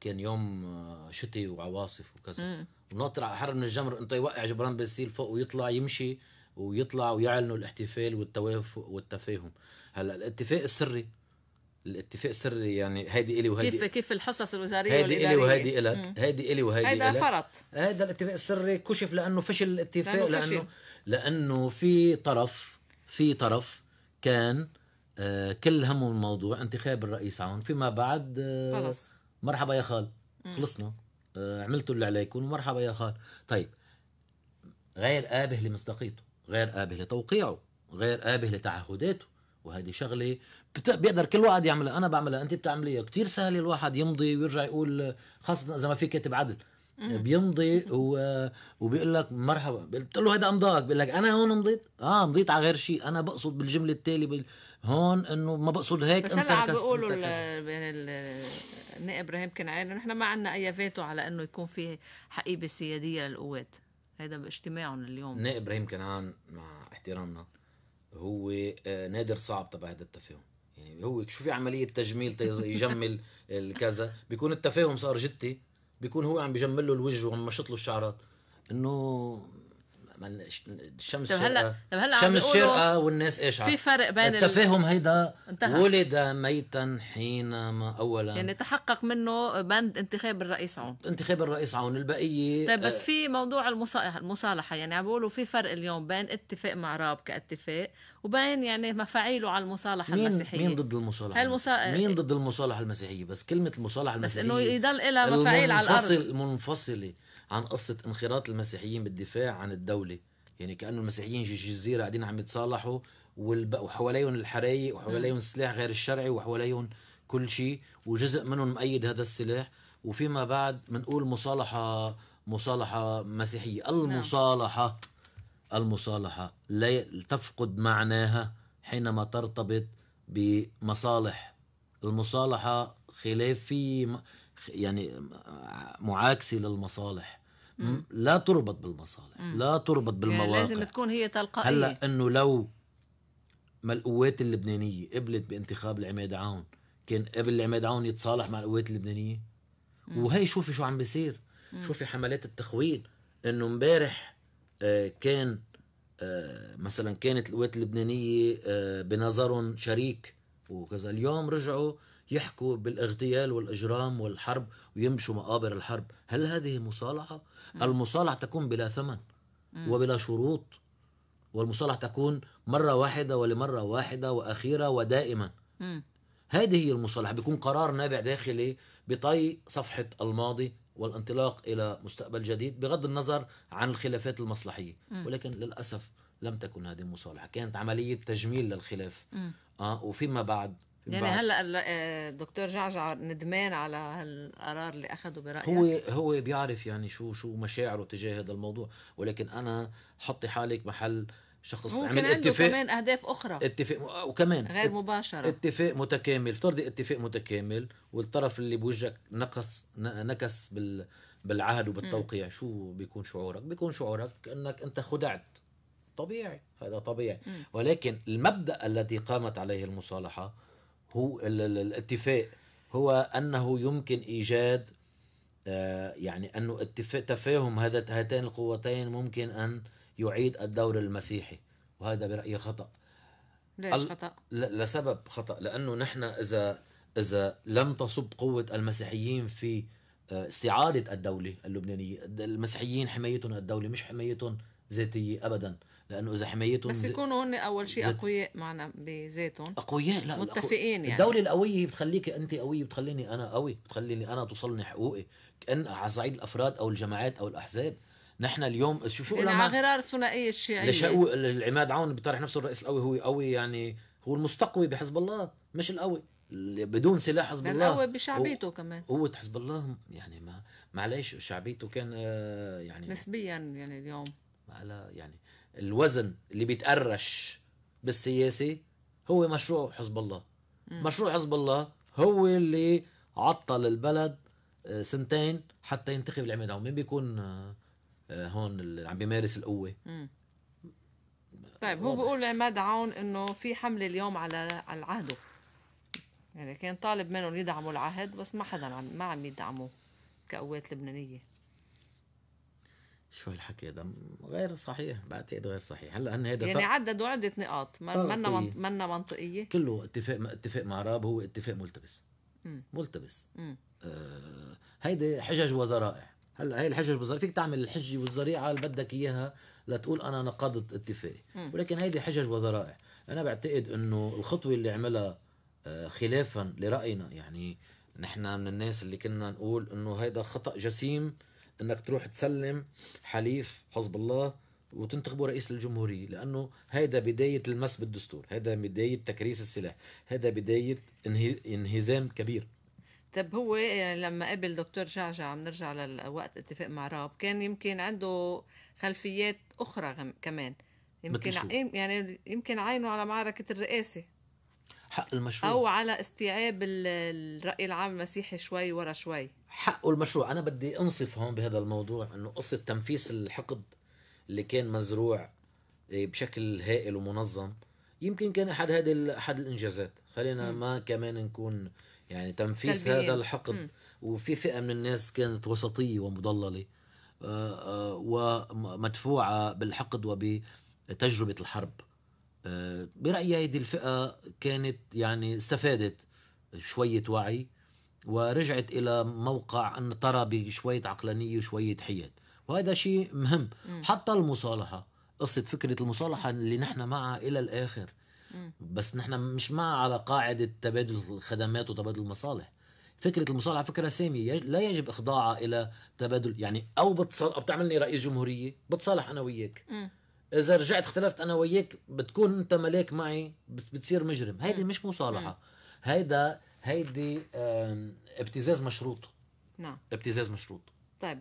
Speaker 2: كان يوم آه، شتي وعواصف وكذا وناطر على حر من الجمر انت يوقع جبران باسيل فوق ويطلع يمشي ويطلع ويعلنوا الاحتفال والتوافق والتفاهم هلا الاتفاق السري الاتفاق سري يعني هيدي الي وهيدي كيف كيف الحصص الوزاريه هيدي الي وهيدي الك هيدي الي وهيدي هيدا فرط هيدا الاتفاق السري كشف لانه فشل الاتفاق لانه لانه, فشل. لأنه في طرف في طرف كان آه كل همه الموضوع انتخاب الرئيس عون فيما بعد آه خلص مرحبا يا خال خلصنا آه عملتوا اللي عليكم ومرحبا يا خال طيب غير آبه لمصداقيته غير آبه لتوقيعه غير آبه لتعهداته وهذه شغلة بيقدر كل واحد يعملها انا بعملها انت بتعمليها كتير سهل الواحد يمضي ويرجع يقول خاصه اذا ما في كاتب عدل بيمضي و... وبيقول لك مرحبا بتقول له هيدا امضاك بيقول لك انا هون مضيت اه مضيت على غير شيء انا بقصد بالجمله التالي بال... هون انه ما بقصد هيك بس هلا عم بيقولوا
Speaker 1: النائب ابراهيم كنعان نحن ما عندنا اي فيتو على انه يكون في حقيبه سياديه للقوات هيدا باجتماعهم اليوم
Speaker 2: نائب ابراهيم كنعان مع احترامنا هو آه، نادر صعب تبع هذا التفاهم يعني هو شو في عمليه تجميل يجمل الكذا بيكون التفاهم صار جدي بيكون هو عم بيجمل له الوجه وعم مشط له الشعرات انه الشمس طب هلا طب هلا الشمس شرقة والناس قاشعة في فرق بين التفاهم
Speaker 3: هيدا
Speaker 1: انتهى. ولد
Speaker 2: ميتا حينما اولا يعني
Speaker 1: تحقق منه بند انتخاب الرئيس عون
Speaker 2: انتخاب الرئيس عون البقية طيب بس آه، في
Speaker 1: موضوع المصالحة يعني عم بيقولوا في فرق اليوم بين اتفاق مع راب كاتفاق وبين يعني مفاعيله على المصالحة مين المسيحية مين ضد
Speaker 2: المصالحة المسا... مين ضد المصالحة المسيحية بس كلمة المصالحة المسيحية بس انه يضل لها مفاعيل على الارض منفصلة عن قصة انخراط المسيحيين بالدفاع عن الدولة يعني كانه المسيحيين جزيره الجزيره قاعدين عم يتصالحوا وحواليهم الحرايق وحواليهم السلاح غير الشرعي وحواليهم كل شيء وجزء منهم مأيد هذا السلاح وفيما بعد بنقول مصالحه مصالحه مسيحيه نعم. المصالحه المصالحه لا تفقد معناها حينما ترتبط بمصالح المصالحه خلافيه يعني معاكسه للمصالح لا تربط بالمصالح لا تربط بالمواقع يعني لازم
Speaker 1: تكون هي تلقائيه هلا
Speaker 2: انه لو ما القوات اللبنانيه قبلت بانتخاب العماد عون كان قبل العماد عون يتصالح مع القوات اللبنانيه وهي شوفي شو عم بيصير شوفي حملات التخويل انه امبارح آه، كان آه، مثلا كانت القوات اللبنانيه آه، بنظرهم شريك وكذا اليوم رجعوا يحكوا بالاغتيال والاجرام والحرب ويمشوا مقابر الحرب، هل هذه مصالحه؟ المصالحه تكون بلا ثمن وبلا شروط والمصالحه تكون مره واحده ولمره واحده واخيره ودائما. هذه هي المصالحه، بيكون قرار نابع داخلي بطي صفحه الماضي والانطلاق الى مستقبل جديد بغض النظر عن الخلافات المصلحيه، ولكن للاسف لم تكن هذه المصالحه، كانت عمليه تجميل للخلاف اه وفيما بعد يعني هلا
Speaker 1: الدكتور آه، جعجع ندمان على هالقرار اللي اخذه برايك هو
Speaker 2: هو بيعرف يعني شو شو مشاعره تجاه هذا الموضوع ولكن انا حطي حالك محل شخص هو عمل اتفاق كمان اهداف اخرى اتفاق وكمان غير مباشره اتفاق متكامل افترضي اتفاق متكامل والطرف اللي بوجهك نقص نكس بال بالعهد وبالتوقيع م. شو بيكون شعورك بيكون شعورك انك انت خدعت طبيعي هذا طبيعي م. ولكن المبدا الذي قامت عليه المصالحه هو الاتفاق هو انه يمكن ايجاد آه، يعني انه اتفاق تفاهم هذا هاتين القوتين ممكن ان يعيد الدور المسيحي وهذا برايي خطا ليش خطا لسبب خطا لانه نحن اذا اذا لم تصب قوه المسيحيين في آه، استعاده الدوله اللبنانيه المسيحيين حمايتهم الدوله مش حمايتهم ذاتيه ابدا لانه اذا حمايتهم بس يكونوا
Speaker 1: هن اول شيء اقوياء معنا بذاتهم اقوياء لا متفقين يعني الدوله
Speaker 2: القويه بتخليك انت قوي بتخليني انا قوي بتخليني انا توصلني حقوقي كان على صعيد الافراد او الجماعات او الاحزاب نحن اليوم شو شو على
Speaker 1: غرار ثنائيه الشيعيه هو
Speaker 2: العماد عون بيطرح نفسه الرئيس القوي هو قوي يعني هو المستقوي بحزب الله مش القوي بدون سلاح حزب الله القوي بشعبيته هو كمان قوة حزب الله يعني ما معلش شعبيته كان آه، يعني
Speaker 1: نسبيا يعني اليوم
Speaker 2: على يعني الوزن اللي بيتقرش بالسياسة هو مشروع حزب الله م. مشروع حزب الله هو اللي عطل البلد آه، سنتين حتى ينتخب العماد عون مين بيكون آه، آه، هون اللي عم بيمارس القوه
Speaker 3: م.
Speaker 1: طيب هو بيقول عماد عون انه في حمله اليوم على على عهده يعني كان طالب منهم يدعموا العهد بس ما حدا ما عم يدعموه كقوات لبنانيه
Speaker 2: شو هالحكي هذا غير صحيح بعتقد غير صحيح هلا هن هيدا يعني طب...
Speaker 1: عددوا عده نقاط منا إيه. منط... منا منطقيه
Speaker 2: كله اتفاق اتفاق مع راب هو اتفاق ملتبس مم. ملتبس آه... هيدي حجج وذرائع هلا هي الحجج والذرائع فيك تعمل الحجه والذريعه اللي بدك اياها لتقول انا نقضت اتفاقي مم. ولكن هيدي حجج وذرائع انا بعتقد انه الخطوه اللي عملها آه خلافا لراينا يعني نحن من الناس اللي كنا نقول انه هيدا خطا جسيم آه انك تروح تسلم حليف حزب الله وتنتخبوا رئيس الجمهورية لأنه هيدا بداية المس بالدستور هيدا بداية تكريس السلاح هيدا بداية انهزام كبير
Speaker 1: طب هو يعني لما قبل دكتور جعجع عم نرجع للوقت اتفاق مع راب كان يمكن عنده خلفيات أخرى كمان يمكن إيه، يعني يمكن عينه على معركة الرئاسة
Speaker 2: حق المشروع او
Speaker 1: على استيعاب الراي العام المسيحي شوي ورا شوي
Speaker 2: حقه المشروع انا بدي انصف هون بهذا الموضوع انه قصه تنفيس الحقد اللي كان مزروع إيه، بشكل هائل ومنظم يمكن كان احد هذه احد الانجازات خلينا م. ما كمان نكون يعني تنفيس سلبيين. هذا الحقد م. وفي فئه من الناس كانت وسطيه ومضلله آه، آه، ومدفوعه بالحقد وبتجربه الحرب آه، برأيي هيدي الفئة كانت يعني استفادت شوية وعي ورجعت إلى موقع أن ترى بشوية عقلانية وشوية حياد وهذا شيء مهم حتى المصالحة قصة فكرة المصالحة اللي نحن معها إلى الآخر بس نحن مش معها على قاعدة تبادل الخدمات وتبادل المصالح فكرة المصالحة فكرة سامية لا يجب إخضاعها إلى تبادل يعني أو بتصالح بتعملني رئيس جمهورية بتصالح أنا وياك م. اذا رجعت اختلفت انا وياك بتكون انت ملاك معي بتصير مجرم هيدي مش مصالحه هيدا هيدي ابتزاز مشروط نعم ابتزاز مشروط
Speaker 1: طيب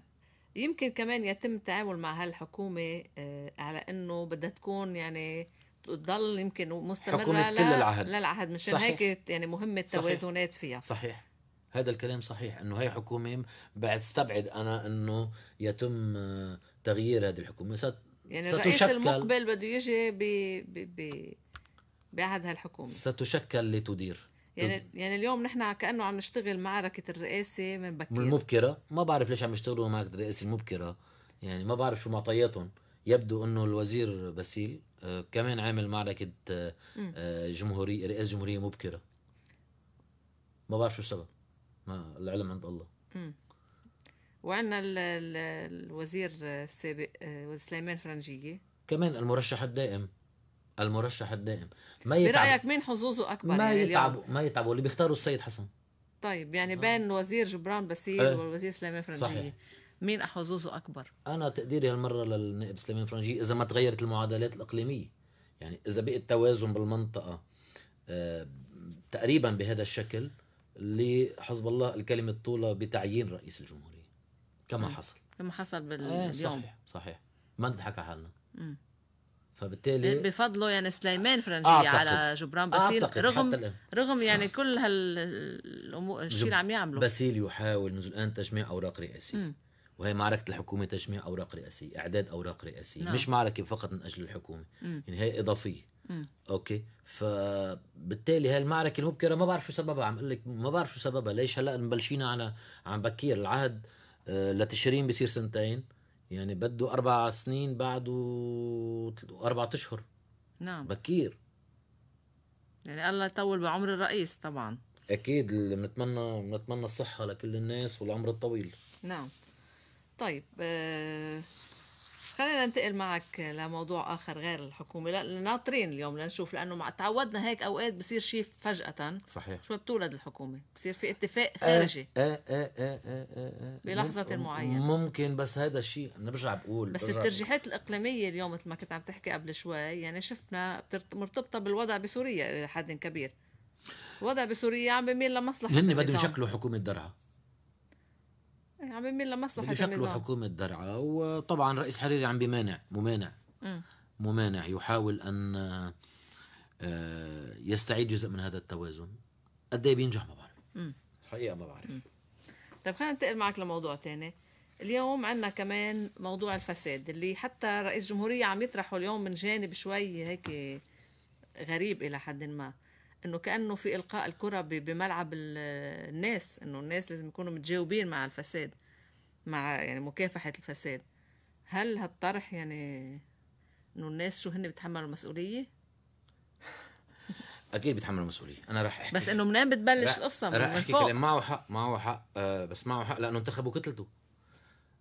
Speaker 1: يمكن كمان يتم التعامل مع هالحكومة آه، على انه بدها تكون يعني تضل يمكن مستمرة حكومة كل العهد للعهد مشان هيك يعني مهمة توازنات فيها
Speaker 2: صحيح هذا الكلام صحيح انه هي حكومة بعد استبعد انا انه يتم آه، تغيير هذه الحكومة يعني الرئيس المقبل
Speaker 1: بده يجي ب ب ب بعد هالحكومه
Speaker 2: ستشكل لتدير يعني
Speaker 1: يعني اليوم نحن كانه عم نشتغل معركه الرئاسه من بكير
Speaker 2: من المبكره ما بعرف ليش عم يشتغلوا معركه الرئاسه المبكره يعني ما بعرف شو معطياتهم يبدو انه الوزير باسيل آه، كمان عامل معركه آه، آه، جمهوريه رئاسه جمهوريه مبكره ما بعرف شو السبب ما العلم عند الله
Speaker 3: م.
Speaker 1: وعندنا الوزير السابق آه، سليمان فرنجيه
Speaker 2: كمان المرشح الدائم المرشح الدائم ما يتعب برايك
Speaker 1: مين حظوظه اكبر ما يعني يتعبوا
Speaker 2: ما يتعبوا اللي بيختاروا السيد حسن
Speaker 1: طيب يعني آه. بين الوزير جبران باسيل أه. والوزير سليمان فرنجيه صحيح. مين حظوظه اكبر
Speaker 2: انا تقديري هالمره للنائب سليمان فرنجي اذا ما تغيرت المعادلات الاقليميه يعني اذا بقي التوازن بالمنطقه آه، تقريبا بهذا الشكل لحزب الله الكلمه الطولة بتعيين رئيس الجمهوريه كما إيه. حصل
Speaker 1: كما حصل إيه، باليوم صحيح
Speaker 2: صحيح ما نضحك على حالنا فبالتالي إيه،
Speaker 1: بفضله يعني سليمان فرنجي أعتقد. على جبران باسيل رغم رغم يعني كل هالامور الشيء اللي عم يعمله باسيل
Speaker 2: يحاول منذ الان تجميع اوراق رئاسيه مم. وهي معركة الحكومة تجميع أوراق رئاسية إعداد أوراق رئاسية نعم. مش معركة فقط من أجل الحكومة مم. يعني هي إضافية مم. أوكي فبالتالي هاي المعركة المبكرة ما بعرف شو سببها عم أقول لك ما بعرف شو سببها ليش هلا مبلشين على عن بكير العهد آه، لتشرين بيصير سنتين يعني بده اربع سنين بعده اربع اشهر نعم بكير
Speaker 1: يعني الله يطول بعمر
Speaker 2: الرئيس طبعا اكيد بنتمنى بنتمنى الصحه لكل الناس والعمر الطويل
Speaker 1: نعم طيب أه خلينا ننتقل معك لموضوع اخر غير الحكومه لا ناطرين اليوم لنشوف لانه مع تعودنا هيك اوقات بصير شيء فجاه صحيح شو بتولد الحكومه بصير في اتفاق آه، خارجي آه
Speaker 2: آه آه آه آه, آه. بلحظه معينه ممكن بس هذا الشيء انا برجع بقول بس برجع الترجيحات
Speaker 1: الاقليميه اليوم مثل ما كنت عم تحكي قبل شوي يعني شفنا مرتبطه بالوضع بسوريا الى آه، حد كبير الوضع بسوريا عم بميل لمصلحه هن بدهم يشكلوا
Speaker 2: حكومه درعا
Speaker 1: إيه، عم بيميل لمصلحه بشكل حكومه
Speaker 2: درعا وطبعا رئيس حريري عم بيمانع ممانع ممانع يحاول ان آه، يستعيد جزء من هذا التوازن قد ايه بينجح ما بعرف الحقيقه ما بعرف
Speaker 1: طيب خلينا ننتقل معك لموضوع تاني اليوم عندنا كمان موضوع الفساد اللي حتى رئيس الجمهوريه عم يطرحه اليوم من جانب شوي هيك غريب إلى حد ما انه كانه في القاء الكره بملعب الناس انه الناس لازم يكونوا متجاوبين مع الفساد مع يعني مكافحه الفساد هل هالطرح يعني انه الناس شو هن بيتحملوا المسؤوليه
Speaker 2: اكيد بيتحملوا المسؤوليه انا راح
Speaker 3: احكي بس
Speaker 1: انه منين بتبلش القصه من راح احكي كلام
Speaker 2: معه حق معه حق آه بس معه حق لانه انتخبوا كتلته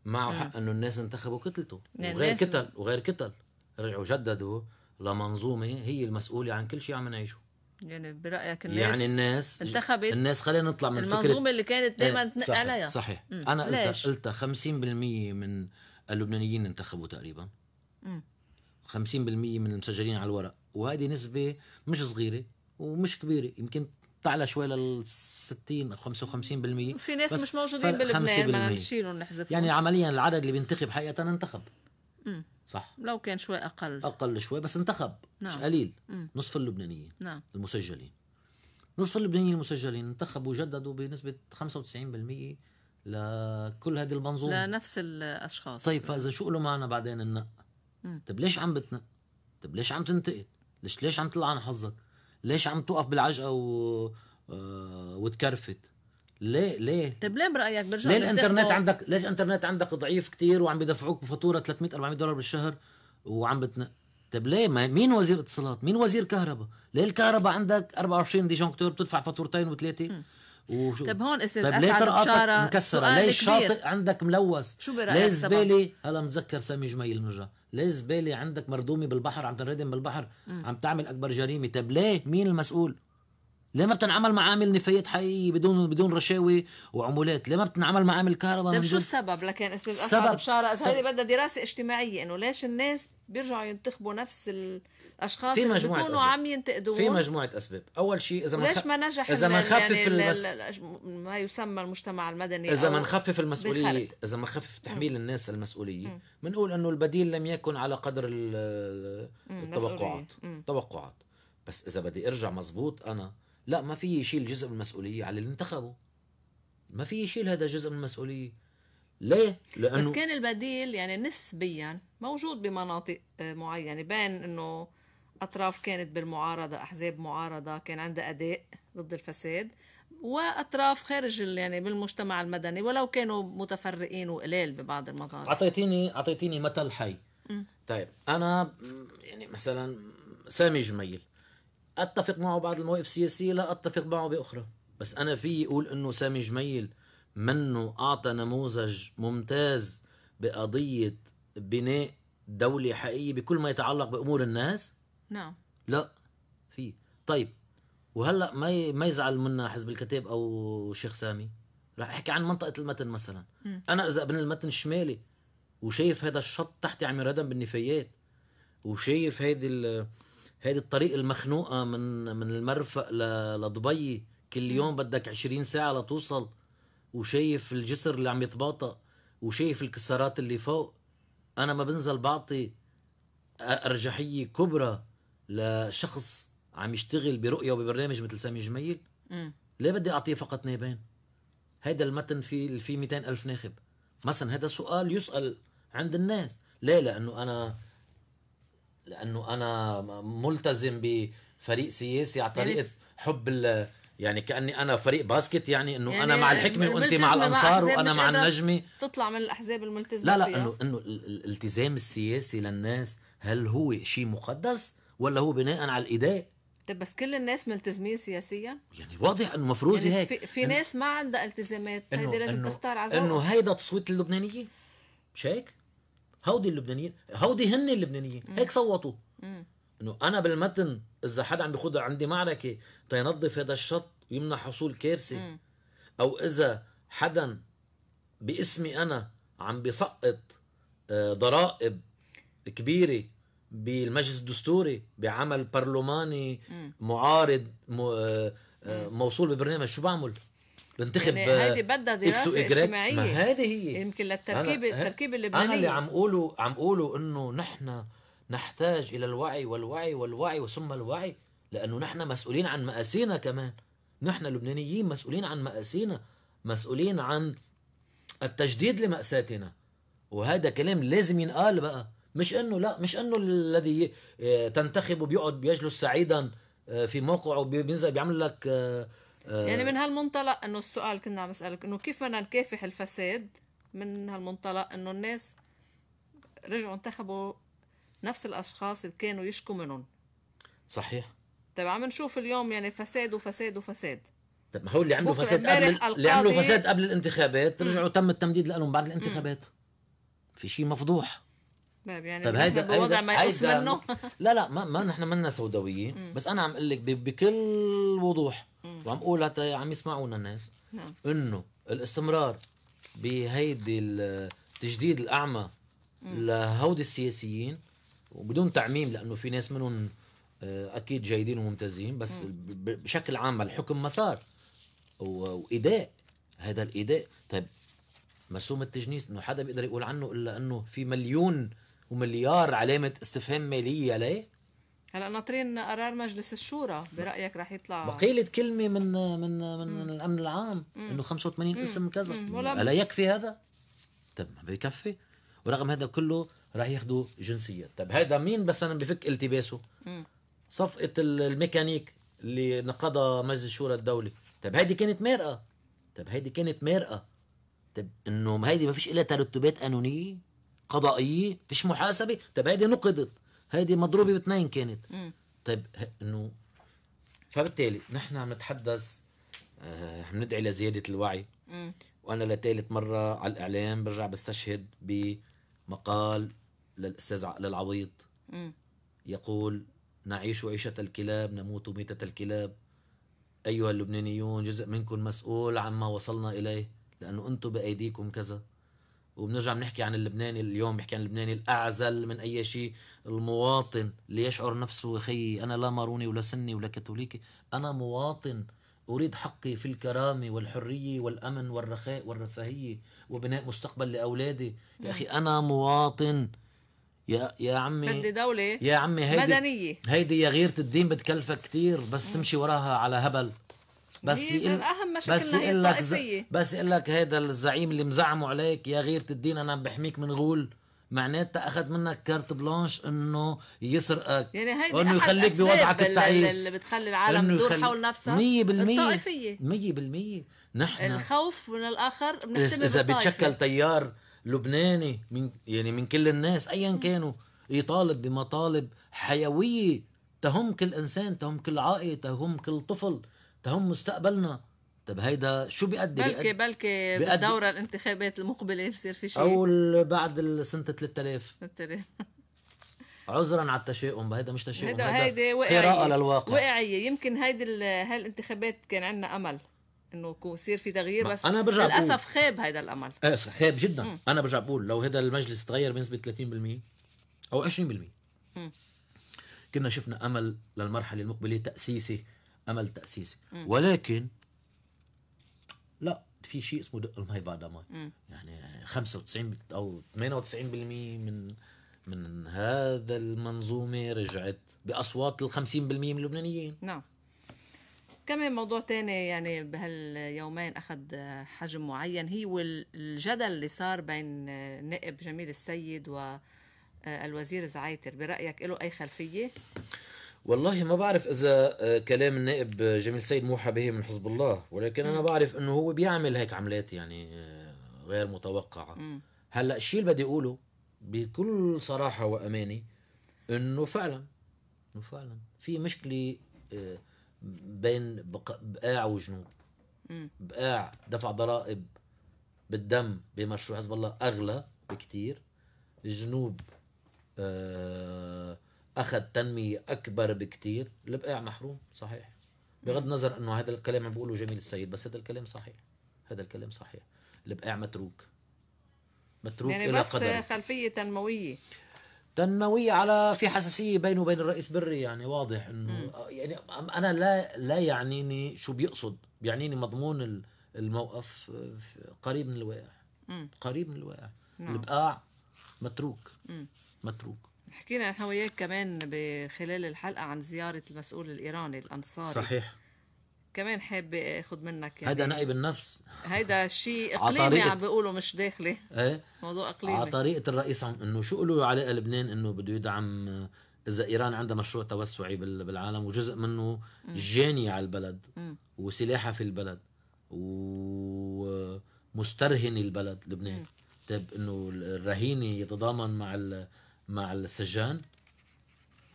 Speaker 2: معه حق انه الناس انتخبوا كتلته يعني وغير كتل وغير كتل رجعوا جددوا لمنظومه هي المسؤوله عن كل شيء عم نعيشه
Speaker 1: يعني برايك الناس
Speaker 2: يعني الناس انتخبت الناس خلينا نطلع من المنظومه فكرة اللي كانت دائما تنقى إيه، عليها صحيح مم. انا قلت قلت 50% من اللبنانيين انتخبوا تقريبا مم. 50% من المسجلين على الورق وهذه نسبه مش صغيره ومش كبيره يمكن تعلى شوي لل 60 او 55% في ناس مش موجودين بلبنان ما نشيلهم
Speaker 1: نحذفهم يعني عمليا
Speaker 2: العدد اللي بينتخب حقيقه انتخب مم. صح
Speaker 1: لو كان شوي اقل
Speaker 2: اقل شوي بس انتخب نعم. مش قليل مم. نصف اللبنانيين نعم. المسجلين نصف اللبنانيين المسجلين انتخبوا وجددوا بنسبه 95% لكل هذه المنظومه
Speaker 1: لنفس الاشخاص طيب فاذا
Speaker 2: شو له معنى بعدين النق طيب ليش عم بتنق طيب ليش عم تنتقد ليش ليش عم تطلع عن حظك ليش عم توقف بالعجقه و... آه، وتكرفت ليه ليه
Speaker 1: طيب ليه برايك برجع ليه الانترنت عندك
Speaker 2: ليش الانترنت عندك ضعيف كتير وعم بدفعوك بفاتوره 300 400 دولار بالشهر وعم بتن... طيب ليه ما مين وزير اتصالات مين وزير كهرباء ليه الكهرباء عندك 24 ديجونكتور بتدفع فاتورتين وثلاثه وشو طيب هون استاذ طيب ليه طرقاتك مكسره ليه الشاطئ عندك ملوث شو برايك ليه الزباله هلا متذكر سامي جميل نرجع ليه الزباله عندك مردومه بالبحر عم تنردم بالبحر عم تعمل اكبر جريمه طيب ليه مين المسؤول ليه ما بتنعمل معامل نفايات حقيقيه بدون بدون رشاوي وعمولات؟ ليه ما بتنعمل معامل كهرباء طيب شو
Speaker 1: السبب لكن اسم السبب بشارة هذه بدها دراسه اجتماعيه انه ليش الناس بيرجعوا ينتخبوا نفس الاشخاص في اللي بيكونوا عم ينتقدوا في مجموعه
Speaker 2: اسباب، اول شيء اذا ما ليش ما نجح اذا ما يعني نخفف يعني المس...
Speaker 1: ما يسمى المجتمع المدني اذا ما نخفف المسؤوليه بالخلق.
Speaker 2: اذا ما نخفف تحميل م. الناس المسؤوليه بنقول انه البديل لم يكن على قدر التوقعات توقعات بس اذا بدي ارجع مزبوط انا لا ما في يشيل جزء من المسؤوليه على اللي انتخبه ما في يشيل هذا جزء من المسؤوليه ليه؟ لانه بس كان
Speaker 1: البديل يعني نسبيا موجود بمناطق آه، معينه بين انه اطراف كانت بالمعارضه احزاب معارضه كان عندها اداء ضد الفساد واطراف خارج يعني بالمجتمع المدني ولو كانوا
Speaker 2: متفرقين وقلال ببعض المناطق اعطيتيني اعطيتيني مثل حي م. طيب انا يعني مثلا سامي جميل اتفق معه بعض المواقف السياسيه لا اتفق معه باخرى بس انا في اقول انه سامي جميل منه اعطى نموذج ممتاز بقضيه بناء دوله حقيقيه بكل ما يتعلق بامور الناس نعم لا في طيب وهلا ما ما يزعل منا حزب الكتاب او شيخ سامي رح احكي عن منطقه المتن مثلا م. انا اذا ابن المتن الشمالي وشايف هذا الشط تحتي عم يردم بالنفايات وشايف هيدي هذه الطريق المخنوقه من من المرفق لدبي كل يوم بدك 20 ساعه لتوصل وشايف الجسر اللي عم يتباطأ وشايف الكسارات اللي فوق انا ما بنزل بعطي ارجحيه كبرى لشخص عم يشتغل برؤيه وببرنامج مثل سامي جميل ليه بدي اعطيه فقط نيبين هيدا المتن في في 200 الف ناخب مثلا هذا سؤال يسال عند الناس ليه لانه انا لانه انا ملتزم بفريق سياسي على يعني طريقه حب ال يعني كاني انا فريق باسكت يعني انه يعني انا مع الحكمه وانت مع الانصار وانا مع النجمه
Speaker 1: تطلع من الاحزاب الملتزمه لا لا فيها. انه
Speaker 2: انه الالتزام السياسي للناس هل هو شيء مقدس ولا هو بناء على الاداء
Speaker 1: طيب بس كل الناس ملتزمين سياسيا
Speaker 2: يعني واضح انه مفروض يعني هيك في, في ناس
Speaker 1: ما عندها التزامات هيدي لازم تختار على انه هيدا
Speaker 2: تصويت اللبنانيين مش هيك؟ هودي اللبنانيين هودي هن اللبنانيين هيك صوتوا انه انا بالمتن اذا حدا عم بيخوض عندي معركه تينظف هذا الشط ويمنع حصول كارثه او اذا حدا باسمي انا عم بيسقط آه، ضرائب كبيره بالمجلس الدستوري بعمل برلماني معارض آه، آه، موصول ببرنامج شو بعمل؟ بنتخب يعني هذه بدها دراسه اجتماعيه ما هذه هي
Speaker 1: يمكن للتركيب التركيب اللبناني انا اللي عم
Speaker 2: قوله عم قوله انه نحن نحتاج الى الوعي والوعي والوعي ثم الوعي لانه نحن مسؤولين عن مآسينا كمان نحن اللبنانيين مسؤولين عن مآسينا مسؤولين عن التجديد لمأساتنا وهذا كلام لازم ينقال بقى مش انه لا مش انه الذي آه، تنتخبه بيقعد بيجلس سعيدا آه، في موقعه بينزل بيعمل لك آه، يعني آه. من
Speaker 1: هالمنطلق انه السؤال كنا عم اسالك انه كيف بدنا نكافح الفساد من هالمنطلق انه الناس رجعوا انتخبوا نفس الاشخاص اللي كانوا يشكوا منهم صحيح طيب عم نشوف اليوم يعني فساد وفساد وفساد
Speaker 2: طيب ما هو اللي عملوا فساد قبل اللي عملوا فساد قبل الانتخابات رجعوا تم التمديد لهم بعد الانتخابات في شيء مفضوح
Speaker 3: طيب يعني طيب هيدا بوضع ما يقص منه
Speaker 2: لا لا ما, ما نحن منا سوداويين بس انا عم اقول لك بكل وضوح وعم اقول حتى عم يسمعونا الناس نعم. انه الاستمرار بهيدي تجديد الاعمى
Speaker 3: لهودي
Speaker 2: السياسيين وبدون تعميم لانه في ناس منهم آه، اكيد جيدين وممتازين بس مم. بشكل عام الحكم مسار وايداء هذا الايداء طيب مرسوم التجنيس انه حدا بيقدر يقول عنه الا انه في مليون ومليار علامة استفهام مالية عليه
Speaker 1: هلا ناطرين قرار مجلس الشورى برايك رح يطلع بقيلة
Speaker 2: كلمة من من من, مم. من الامن العام انه 85 مم. اسم كذا الا يكفي هذا؟ طب ما بيكفي ورغم هذا كله رح ياخذوا جنسيات طب هذا مين بس انا بفك التباسه؟ صفقة الميكانيك اللي نقضها مجلس الشورى الدولي طب هيدي كانت مارقة طب هيدي كانت مارقة طب انه هيدي ما فيش لها ترتبات قانونية قضائيه فيش محاسبه طب هيدي نقضت هيدي مضروبه باثنين كانت طيب انه فبالتالي نحن عم نتحدث آه، عم ندعي لزياده الوعي م. وانا لثالث مره على الاعلام برجع بستشهد بمقال للاستاذ للعويض مم. يقول نعيش عيشه الكلاب نموت ميته الكلاب ايها اللبنانيون جزء منكم مسؤول عما وصلنا اليه لانه انتم بايديكم كذا وبنرجع بنحكي عن اللبناني اليوم بحكي عن اللبناني الاعزل من اي شيء المواطن اللي يشعر نفسه اخي انا لا ماروني ولا سني ولا كاثوليكي انا مواطن اريد حقي في الكرامه والحريه والامن والرخاء والرفاهيه وبناء مستقبل لاولادي يا اخي انا مواطن يا يا عمي بدي
Speaker 1: دولة يا عمي هيدي مدنية
Speaker 2: هيدي يا غيرة الدين بتكلفك كتير بس تمشي وراها على هبل بس يقل اهم مشاكل الطائفيه بس يقول لك هذا الزعيم اللي مزعمه عليك يا غيره الدين انا بحميك من غول معناتها اخذ منك كارت بلانش انه يسرقك يعني هيدي يخليك بوضعك التعيس اللي بتخلي العالم تدور حول نفسها بالمية مية 100% نحن
Speaker 1: الخوف من الاخر بنحتمي اذا بتشكل
Speaker 2: تيار لبناني من يعني من كل الناس ايا كانوا يطالب بمطالب حيويه تهم كل انسان تهم كل عائله تهم كل طفل تهم مستقبلنا طب هيدا شو بيأدي بلكي
Speaker 1: بلكي بيأدي بالدوره الانتخابات المقبله بصير في شيء او
Speaker 2: بعد سنه 3000 3000 عذرا على التشاؤم هيدا مش تشاؤم هيدا هيدي واقعيه قراءه للواقع
Speaker 1: واقعيه يمكن هيدي هالانتخابات كان عندنا امل انه يصير في تغيير بس انا برجع للاسف خاب هيدا الامل
Speaker 2: آه خاب جدا م. انا برجع بقول لو هيدا المجلس تغير بنسبه 30% او 20% م. كنا شفنا امل للمرحله المقبله تاسيسي امل تاسيسي مم. ولكن لا في شيء اسمه دق المي بعد مي يعني 95 او 98% من من هذا المنظومه رجعت باصوات ال 50% من اللبنانيين نعم كمان موضوع
Speaker 1: تاني يعني بهاليومين أخذ حجم معين هي والجدل اللي صار بين نائب جميل السيد والوزير آه، زعيتر برأيك له أي خلفية؟
Speaker 2: والله ما بعرف اذا آه، كلام النائب آه، جميل سيد موحى به من حزب الله ولكن انا بعرف انه هو بيعمل هيك عملات يعني آه، غير متوقعه هلا الشيء اللي بدي اقوله بكل صراحه وامانه انه فعلا انه فعلا في مشكله بين بقاع وجنوب بقاع دفع ضرائب بالدم بمشروع حزب الله اغلى بكتير جنوب آه اخذ تنميه اكبر بكتير البقاع آه، محروم صحيح بغض النظر انه هذا الكلام عم بقوله جميل السيد بس هذا الكلام صحيح هذا الكلام صحيح البقاع آه، متروك متروك يعني الى بس قدر.
Speaker 1: خلفيه تنمويه
Speaker 2: تنموية على في حساسية بينه وبين الرئيس بري يعني واضح انه آه، يعني انا لا لا يعنيني شو بيقصد بيعنيني مضمون الموقف قريب من الواقع قريب من الواقع البقاع نعم. متروك مم. متروك
Speaker 1: حكينا نحن وياك كمان بخلال الحلقه عن زياره المسؤول الايراني الانصاري صحيح كمان حابه اخذ منك يعني هيدا نقي بالنفس هيدا شيء اقليمي عم بيقولوا مش داخلي ايه موضوع اقليمي على طريقه
Speaker 2: الرئيس عم انه شو قالوا على لبنان انه بده يدعم اذا ايران عندها مشروع توسعي بالعالم وجزء منه جاني على البلد وسلاحها في البلد ومسترهن البلد لبنان طيب انه الرهينه يتضامن مع مع السجان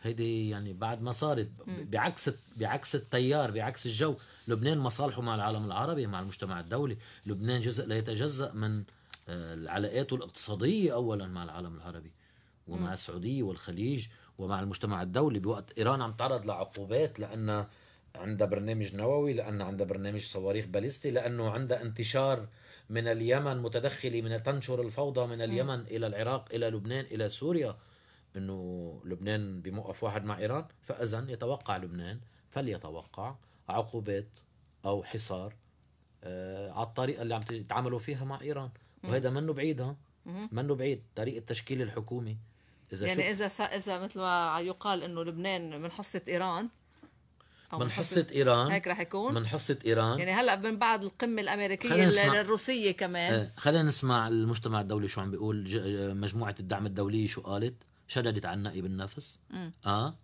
Speaker 2: هيدي يعني بعد ما صارت بعكس بعكس التيار بعكس الجو لبنان مصالحه مع العالم العربي مع المجتمع الدولي لبنان جزء لا يتجزأ من آه، العلاقات الاقتصادية أولا مع العالم العربي ومع السعودية والخليج ومع المجتمع الدولي بوقت إيران عم تعرض لعقوبات لأن عندها برنامج نووي لأن عندها برنامج صواريخ باليستي لأنه عندها انتشار من اليمن متدخلة من تنشر الفوضى من اليمن إلى العراق إلى لبنان إلى سوريا أنه لبنان بموقف واحد مع إيران فإذا يتوقع لبنان فليتوقع عقوبات أو حصار آه على الطريقة اللي عم يتعاملوا فيها مع إيران وهذا منه بعيد ها منه بعيد طريقة تشكيل الحكومة إذا يعني إذا
Speaker 1: إذا مثل ما يقال إنه لبنان من حصة إيران أو من حصة إيران هيك رح يكون من حصة إيران يعني هلا من بعد القمة الأمريكية الروسية كمان إيه،
Speaker 2: خلينا نسمع المجتمع الدولي شو عم بيقول مجموعة الدعم الدولية شو قالت شددت على النقي بالنفس م. آه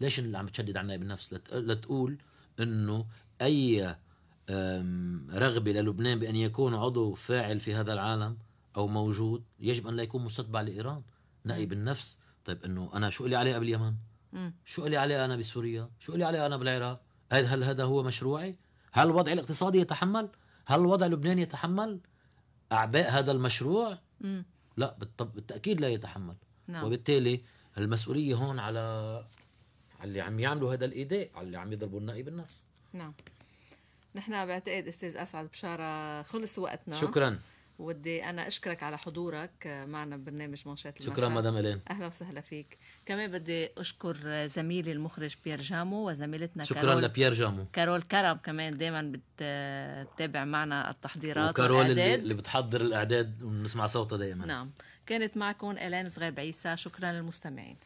Speaker 2: ليش اللي عم تشدد على النقي بالنفس لتقول إنه أي رغبة للبنان بأن يكون عضو فاعل في هذا العالم أو موجود يجب أن لا يكون مستتبع لإيران نقي بالنفس طيب إنه أنا شو اللي عليه قبل اليمن شو لي عليه انا بسوريا شو لي عليه انا بالعراق هل هذا هو مشروعي هل الوضع الاقتصادي يتحمل هل الوضع اللبناني يتحمل اعباء هذا المشروع م. لا بالتاكيد لا يتحمل نعم. وبالتالي المسؤوليه هون على على اللي عم يعملوا هذا الايداء على اللي عم يضربوا النائب بالنفس
Speaker 3: نعم
Speaker 1: نحن بعتقد استاذ اسعد بشاره خلص وقتنا شكرا ودي انا اشكرك على حضورك آه، معنا ببرنامج منشات المساء شكرا مدام الين اهلا وسهلا فيك كمان بدي اشكر زميلي المخرج بيير جامو وزميلتنا شكرا كارول لبيير جامو كارول كرم كمان دائما بتتابع معنا التحضيرات وكارول اللي, اللي
Speaker 2: بتحضر الاعداد ونسمع
Speaker 3: صوتها دائما
Speaker 1: نعم كانت معكم الان صغير بعيسى شكرا للمستمعين